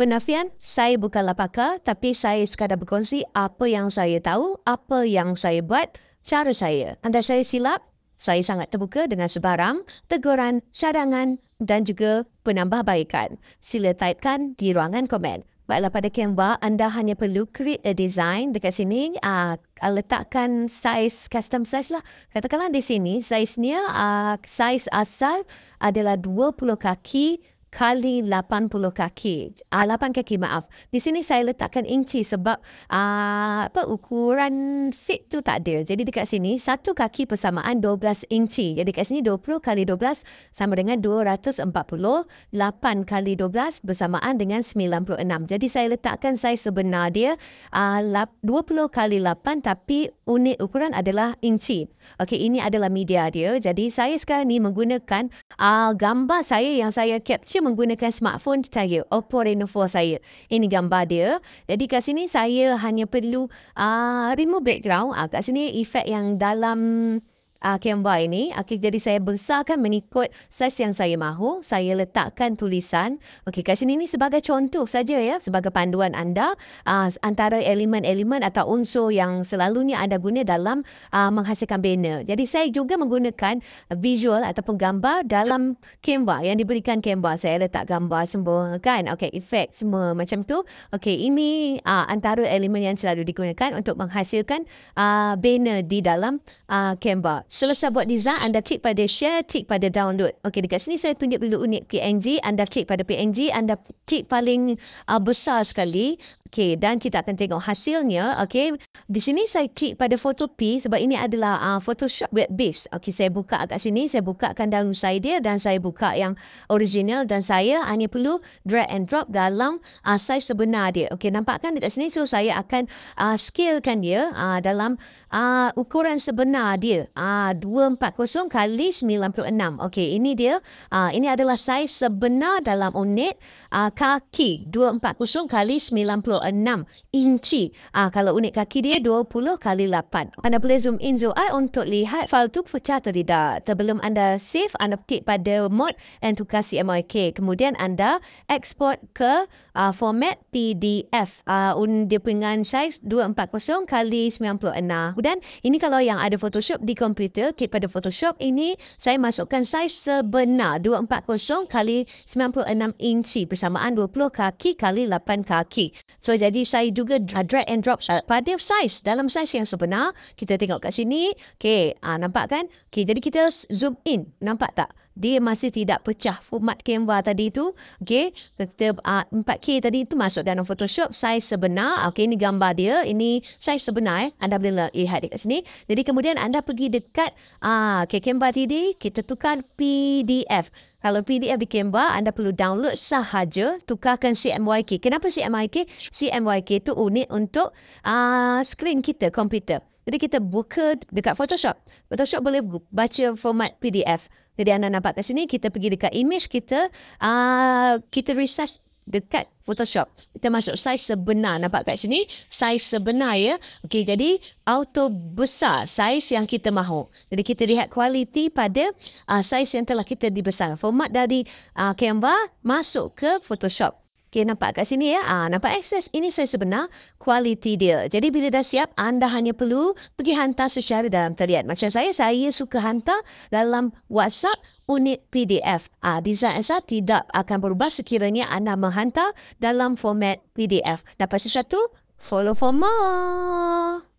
Penafian, saya bukan pakar tapi saya sekadar berkongsi apa yang saya tahu, apa yang saya buat, cara saya. Anda saya silap, saya sangat terbuka dengan sebarang teguran, cadangan dan juga penambahbaikan. Sila typekan di ruangan komen. Baiklah pada Canva, anda hanya perlu create a design dekat sini. Uh, letakkan size, custom size lah. Katakanlah di sini, saiznya, uh, ah, size asal adalah 20 kaki kali 80 kaki. Ah, 8 kaki maaf. Di sini saya letakkan inci sebab ah, apa ukuran fit tu tak ada. Jadi dekat sini satu kaki persamaan 12 inci. Jadi kat sini 20 kali 12 sama dengan 240. 8 kali 12 bersamaan dengan 96. Jadi saya letakkan saiz sebenar dia ah, 20 kali 8 tapi unit ukuran adalah inci. Okey, ini adalah media dia. Jadi saya sekarang ni menggunakan ah, gambar saya yang saya capture saja menggunakan smartphone saya, Oppo Reno 4 saya. Ini gambar dia. Jadi kat sini saya hanya perlu uh, remove background. Uh, kat sini efek yang dalam uh, ah, Canva ini. Okey, jadi saya besarkan mengikut saiz yang saya mahu. Saya letakkan tulisan. Okey, kat sini ni sebagai contoh saja ya, sebagai panduan anda uh, antara elemen-elemen atau unsur yang selalunya anda guna dalam uh, menghasilkan banner. Jadi saya juga menggunakan visual ataupun gambar dalam Canva yang diberikan Canva. Saya letak gambar semua kan. Okey, efek semua macam tu. Okey, ini uh, antara elemen yang selalu digunakan untuk menghasilkan uh, banner di dalam uh, Canva. Selesai buat design, anda klik pada share, klik pada download. Okey, dekat sini saya tunjuk dulu unit PNG. Anda klik pada PNG, anda klik paling uh, besar sekali. Okey, dan kita akan tengok hasilnya. Okey, di sini saya klik pada photo P sebab ini adalah uh, Photoshop web base. Okey, saya buka kat sini. Saya buka kan dalam side dia dan saya buka yang original. Dan saya hanya perlu drag and drop dalam uh, size sebenar dia. Okey, nampak kan dekat sini? So, saya akan uh, scale kan dia uh, dalam uh, ukuran sebenar dia. Uh, 240 kali 96. Okey, ini dia. Uh, ini adalah saiz sebenar dalam unit uh, kaki 240 kali 96 inci. Uh, kalau unit kaki dia 20 kali 8. Anda boleh zoom in Zoe untuk lihat fail tu pecah atau tidak. Sebelum anda save, anda klik pada mode and tukar CMYK. Kemudian anda export ke uh, format PDF. Uh, dia dengan saiz 240 kali 96. Dan ini kalau yang ada Photoshop di komputer kita kit pada Photoshop ini saya masukkan saiz sebenar 240 kali 96 inci bersamaan 20 kaki kali 8 kaki. So jadi saya juga drag and drop pada saiz dalam saiz yang sebenar. Kita tengok kat sini. Okey, ah nampak kan? Okey, jadi kita zoom in. Nampak tak? Dia masih tidak pecah format Canva tadi tu. Okey, kita uh, ah, 4K tadi tu masuk dalam Photoshop saiz sebenar. Okey, ini gambar dia. Ini saiz sebenar eh. Anda boleh lihat dekat sini. Jadi kemudian anda pergi dekat dekat ah Kemba TD kita tukar PDF. Kalau PDF di Kemba anda perlu download sahaja tukarkan CMYK. Kenapa CMYK? CMYK tu unik untuk ah screen kita komputer. Jadi kita buka dekat Photoshop. Photoshop boleh baca format PDF. Jadi anda nampak kat sini kita pergi dekat image kita ah kita resize dekat Photoshop. Kita masuk saiz sebenar. Nampak kat sini? Saiz sebenar ya. Okey, jadi auto besar saiz yang kita mahu. Jadi kita lihat kualiti pada uh, ah, saiz yang telah kita dibesarkan. Format dari uh, Canva masuk ke Photoshop. Okey, nampak kat sini ya. Ah, nampak eh? ini saya sebenar kualiti dia. Jadi, bila dah siap, anda hanya perlu pergi hantar secara dalam talian. Macam saya, saya suka hantar dalam WhatsApp unit PDF. Ah, Desain SR tidak akan berubah sekiranya anda menghantar dalam format PDF. Dapat sesuatu? Follow for more.